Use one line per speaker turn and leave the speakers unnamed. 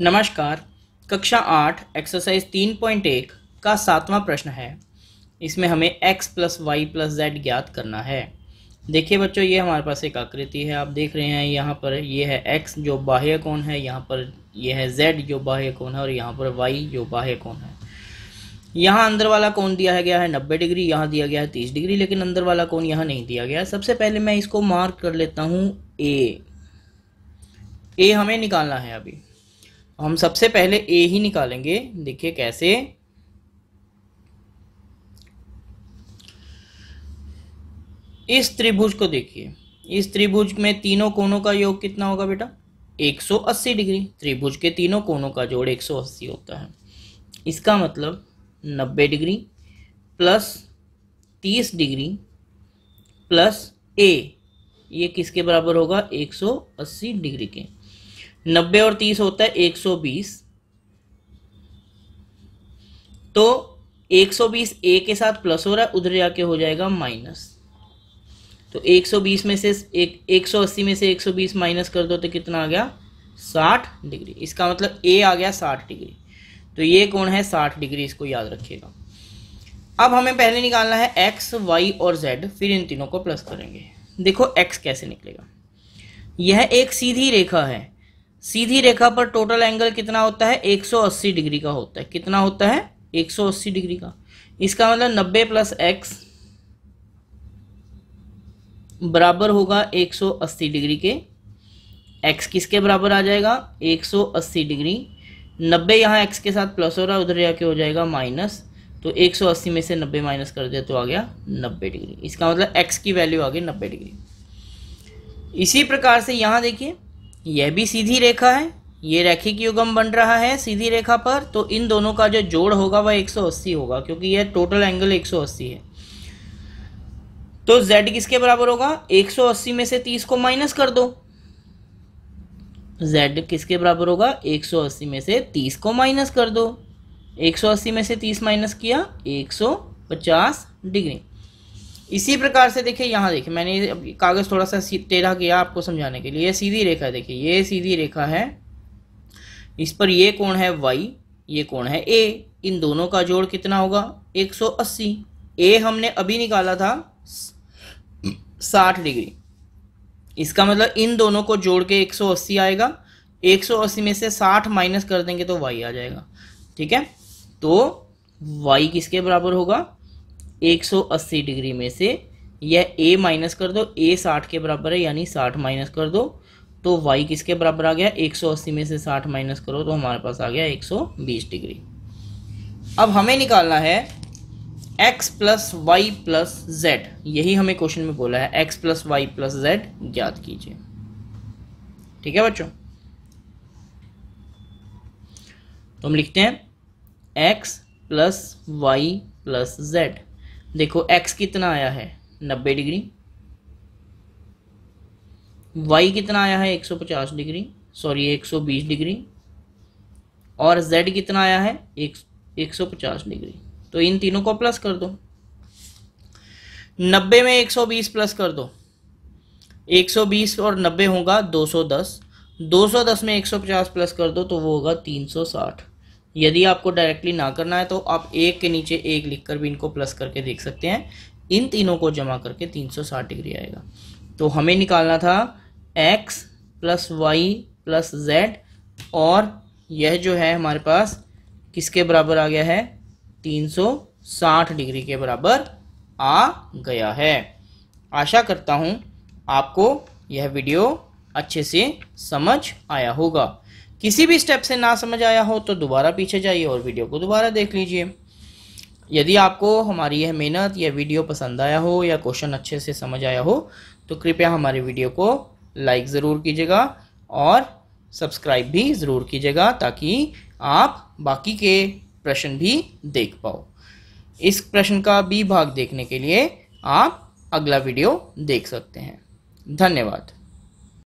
नमस्कार कक्षा आठ एक्सरसाइज तीन पॉइंट एक का सातवां प्रश्न है इसमें हमें x plus y plus z ज्ञात करना है देखिए बच्चों ये हमारे पास एक आकृति है आप देख रहे हैं यहाँ पर ये है x जो बाह्य कोण है यहाँ पर यह है z जो बाह्य कोण है और यहाँ पर y जो बाह्य कोण है यहाँ अंदर वाला कोण दिया गया है नब्बे डिग्री यहाँ दिया गया है तीस डिग्री लेकिन अंदर वाला कोण यहाँ नहीं दिया गया है सबसे पहले मैं इसको मार्क कर लेता हूँ ए ए हमें निकालना है अभी हम सबसे पहले ए ही निकालेंगे देखिए कैसे इस त्रिभुज को देखिए इस त्रिभुज में तीनों कोणों का योग कितना होगा बेटा 180 डिग्री त्रिभुज के तीनों कोणों का जोड़ 180 होता है इसका मतलब 90 degree plus 30 degree plus A ये किसके बराबर होगा 180 डिग्री के नब्बे और तीस होता है एक सौ बीस तो एक सौ बीस ए के साथ प्लस हो रहा है उधर जाके हो जाएगा माइनस तो एक सौ बीस में से एक एक सौ अस्सी में से एक सौ बीस माइनस कर दो तो कितना आ गया साठ डिग्री इसका मतलब ए आ गया साठ डिग्री तो ये कौन है साठ डिग्री इसको याद रखिएगा अब हमें पहले निकालना है एक्स वाई और जेड फिर इन तीनों को प्लस करेंगे देखो एक्स कैसे निकलेगा यह एक सीधी रेखा है सीधी रेखा पर टोटल एंगल कितना होता है 180 डिग्री का होता है कितना होता है 180 डिग्री का इसका मतलब 90 प्लस एक्स बराबर होगा 180 डिग्री के एक्स किसके बराबर आ जाएगा 180 डिग्री 90 यहाँ एक्स के साथ प्लस हो रहा है उधर जाके हो जाएगा माइनस तो 180 में से 90 माइनस कर दिया तो आ गया 90 डिग्री इसका मतलब एक्स की वैल्यू आ गई 90 डिग्री इसी प्रकार से यहाँ देखिए यह भी सीधी रेखा है ये रैखिक युगम बन रहा है सीधी रेखा पर तो इन दोनों का जो जोड़ होगा वह 180 होगा क्योंकि यह टोटल एंगल 180 है तो z किसके बराबर होगा 180 में से 30 को माइनस कर दो z किसके बराबर होगा 180 में से 30 को माइनस कर दो 180 में से 30 माइनस किया 150 डिग्री इसी प्रकार से देखिए यहाँ देखिए मैंने कागज़ थोड़ा सा टेढ़ा किया आपको समझाने के लिए सीधी रेखा देखिए ये सीधी रेखा है इस पर ये कोण है वाई ये कोण है ए इन दोनों का जोड़ कितना होगा 180 ए हमने अभी निकाला था 60 डिग्री इसका मतलब इन दोनों को जोड़ के 180 आएगा 180 में से 60 माइनस कर देंगे तो वाई आ जाएगा ठीक है तो वाई किसके बराबर होगा 180 डिग्री में से यह a माइनस कर दो a 60 के बराबर है यानी 60 माइनस कर दो तो y किसके बराबर आ गया 180 में से 60 माइनस करो तो हमारे पास आ गया 120 डिग्री अब हमें निकालना है x plus y plus z यही हमें क्वेश्चन में बोला है x plus y plus z ज्ञात कीजिए ठीक है बच्चों तो हम लिखते हैं x plus y plus z देखो x कितना आया है 90 डिग्री y कितना आया है 150 डिग्री सॉरी 120 डिग्री और z कितना आया है एक 150 डिग्री तो इन तीनों को प्लस कर दो 90 में 120 प्लस कर दो 120 और 90 होगा 210 210 में 150 प्लस कर दो तो वो होगा 360 यदि आपको डायरेक्टली ना करना है तो आप एक के नीचे एक लिखकर भी इनको प्लस करके देख सकते हैं इन तीनों को जमा करके 360 डिग्री आएगा तो हमें निकालना था x plus y plus z और यह जो है हमारे पास किसके बराबर आ गया है 360 डिग्री के बराबर आ गया है आशा करता हूँ आपको यह वीडियो अच्छे से समझ आया होगा किसी भी स्टेप से ना समझ आया हो तो दोबारा पीछे जाइए और वीडियो को दोबारा देख लीजिए यदि आपको हमारी यह मेहनत या वीडियो पसंद आया हो या क्वेश्चन अच्छे से समझ आया हो तो कृपया हमारे वीडियो को लाइक ज़रूर कीजिएगा और सब्सक्राइब भी ज़रूर कीजिएगा ताकि आप बाकी के प्रश्न भी देख पाओ इस प्रश्न का बी भाग देखने के लिए आप अगला वीडियो देख सकते हैं धन्यवाद